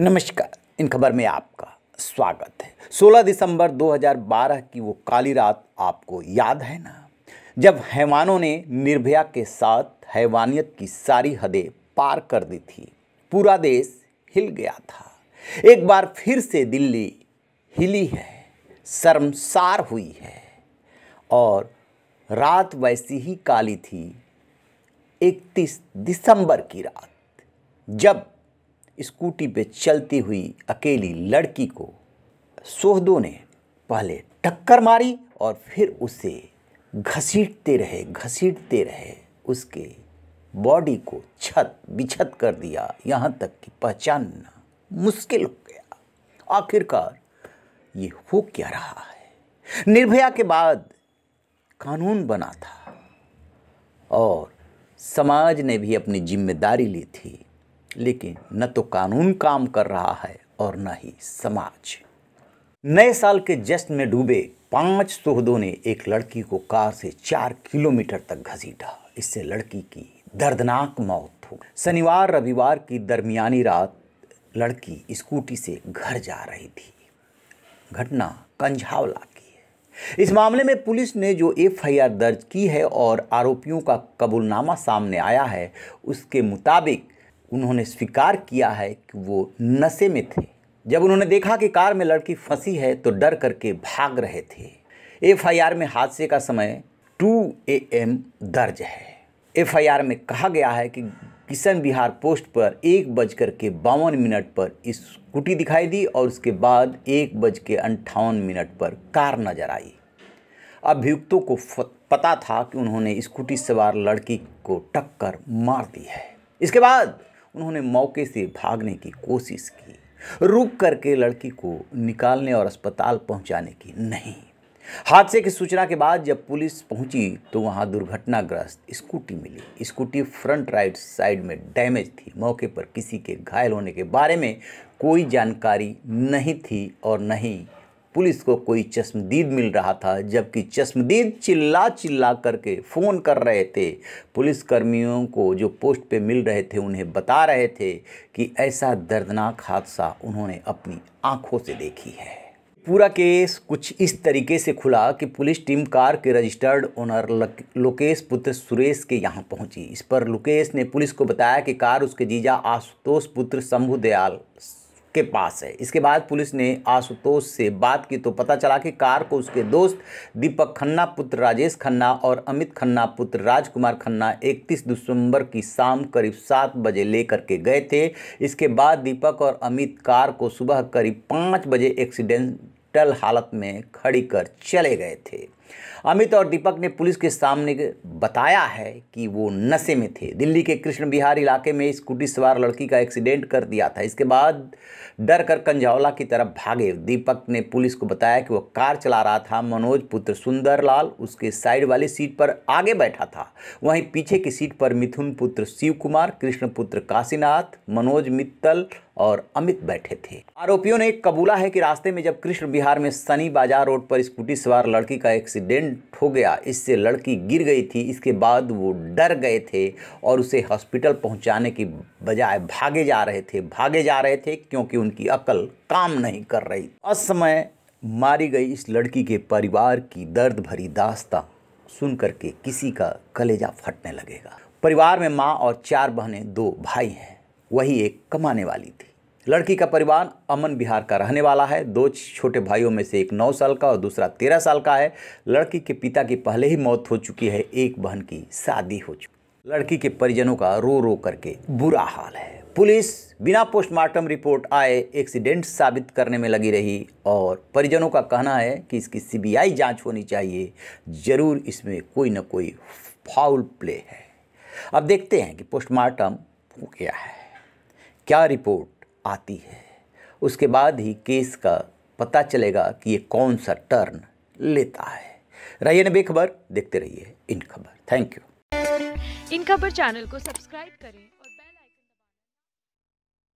नमस्कार इन खबर में आपका स्वागत है 16 दिसंबर 2012 की वो काली रात आपको याद है ना जब हैवानों ने निर्भया के साथ हैवानियत की सारी हदें पार कर दी थी पूरा देश हिल गया था एक बार फिर से दिल्ली हिली है शर्मसार हुई है और रात वैसी ही काली थी 31 दिसंबर की रात जब स्कूटी पे चलती हुई अकेली लड़की को सोहदो ने पहले टक्कर मारी और फिर उसे घसीटते रहे घसीटते रहे उसके बॉडी को छत बिछत कर दिया यहाँ तक कि पहचानना मुश्किल हो गया आखिरकार ये हो क्या रहा है निर्भया के बाद कानून बना था और समाज ने भी अपनी जिम्मेदारी ली थी लेकिन न तो कानून काम कर रहा है और न ही समाज नए साल के जश्न में डूबे पांच सोहदों ने एक लड़की को कार से चार किलोमीटर तक घसीटा इससे लड़की की दर्दनाक मौत हो शनिवार रविवार की दरमियानी रात लड़की स्कूटी से घर जा रही थी घटना कंझावला की है इस मामले में पुलिस ने जो एफआईआर दर्ज की है और आरोपियों का कबूलनामा सामने आया है उसके मुताबिक उन्होंने स्वीकार किया है कि वो नशे में थे जब उन्होंने देखा कि कार में लड़की फंसी है तो डर करके भाग रहे थे एफआईआर में हादसे का समय 2 एम दर्ज है एफआईआर में कहा गया है कि किशन बिहार पोस्ट पर एक बज करके के बावन मिनट पर स्कूटी दिखाई दी और उसके बाद एक बज के अंठावन मिनट पर कार नजर आई अभियुक्तों को पता था कि उन्होंने स्कूटी सवार लड़की को टक्कर मार दी है इसके बाद उन्होंने मौके से भागने की कोशिश की रुक करके लड़की को निकालने और अस्पताल पहुंचाने की नहीं हादसे की सूचना के बाद जब पुलिस पहुंची तो वहां दुर्घटनाग्रस्त स्कूटी मिली स्कूटी फ्रंट राइट साइड में डैमेज थी मौके पर किसी के घायल होने के बारे में कोई जानकारी नहीं थी और नहीं पुलिस को कोई चश्मदीद मिल रहा था जबकि चश्मदीद चिल्ला चिल्ला करके फ़ोन कर रहे थे पुलिसकर्मियों को जो पोस्ट पे मिल रहे थे उन्हें बता रहे थे कि ऐसा दर्दनाक हादसा उन्होंने अपनी आँखों से देखी है पूरा केस कुछ इस तरीके से खुला कि पुलिस टीम कार के रजिस्टर्ड ओनर लोकेश पुत्र सुरेश के यहाँ पहुंची इस पर लोकेश ने पुलिस को बताया कि कार उसके जीजा आशुतोष पुत्र शंभु दयाल के पास है इसके बाद पुलिस ने आशुतोष से बात की तो पता चला कि कार को उसके दोस्त दीपक खन्ना पुत्र राजेश खन्ना और अमित खन्ना पुत्र राजकुमार खन्ना 31 दिसंबर की शाम करीब सात बजे लेकर के गए थे इसके बाद दीपक और अमित कार को सुबह करीब पाँच बजे एक्सीडेंटल हालत में खड़ी कर चले गए थे अमित और दीपक ने पुलिस के सामने बताया है कि वो नशे में थे दिल्ली के कृष्ण बिहार इलाके में स्कूटी सवार लड़की का एक्सीडेंट कर दिया था इसके बाद डर कर कंजावला की तरफ भागे दीपक ने पुलिस को बताया कि वो कार चला रहा था मनोज पुत्र सुंदरलाल उसके साइड वाली सीट पर आगे बैठा था वहीं पीछे की सीट पर मिथुन पुत्र शिव कुमार कृष्ण पुत्र काशीनाथ मनोज मित्तल और अमित बैठे थे आरोपियों ने कबूला है कि रास्ते में जब कृष्ण बिहार में सनी बाजार रोड पर स्कूटी सवार लड़की का एक एक्सीडेंट हो गया इससे लड़की गिर गई थी इसके बाद वो डर गए थे और उसे हॉस्पिटल पहुंचाने की बजाय भागे जा रहे थे भागे जा रहे थे क्योंकि उनकी अकल काम नहीं कर रही असमय मारी गई इस लड़की के परिवार की दर्द भरी दास्ता सुन करके किसी का कलेजा फटने लगेगा परिवार में माँ और चार बहनें दो भाई हैं वही एक कमाने वाली थी लड़की का परिवार अमन बिहार का रहने वाला है दो छोटे भाइयों में से एक नौ साल का और दूसरा तेरह साल का है लड़की के पिता की पहले ही मौत हो चुकी है एक बहन की शादी हो चुकी लड़की के परिजनों का रो रो करके बुरा हाल है पुलिस बिना पोस्टमार्टम रिपोर्ट आए एक्सीडेंट साबित करने में लगी रही और परिजनों का कहना है कि इसकी सीबीआई जांच होनी चाहिए ज़रूर इसमें कोई ना कोई फाउल प्ले है अब देखते हैं कि पोस्टमार्टम हो गया है क्या रिपोर्ट आती है उसके बाद ही केस का पता चलेगा कि ये कौन सा टर्न लेता है रहिए न बेखबर देखते रहिए इन खबर थैंक यू इन खबर चैनल को सब्सक्राइब करें